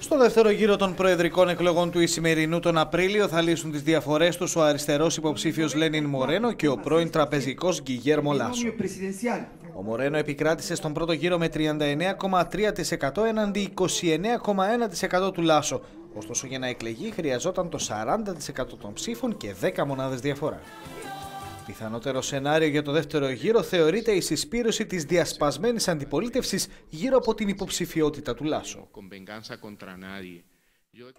Στο δεύτερο γύρο των προεδρικών εκλογών του Ισημερινού τον Απρίλιο θα λύσουν τις διαφορές τους ο αριστερός υποψήφιος Λένιν Μορένο και ο πρώην τραπεζικός Γκυγέρμο Λάσο. Ο Μορένο επικράτησε στον πρώτο γύρο με 39,3% έναντι 29,1% του Λάσο. Ωστόσο για να εκλεγεί χρειαζόταν το 40% των ψήφων και 10 μονάδες διαφορά. Πιθανότερο σενάριο για το δεύτερο γύρο θεωρείται η συσπήρωση της διασπασμένης αντιπολίτευσης γύρω από την υποψηφιότητα του Λάσο.